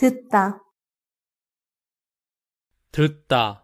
듣다 듣다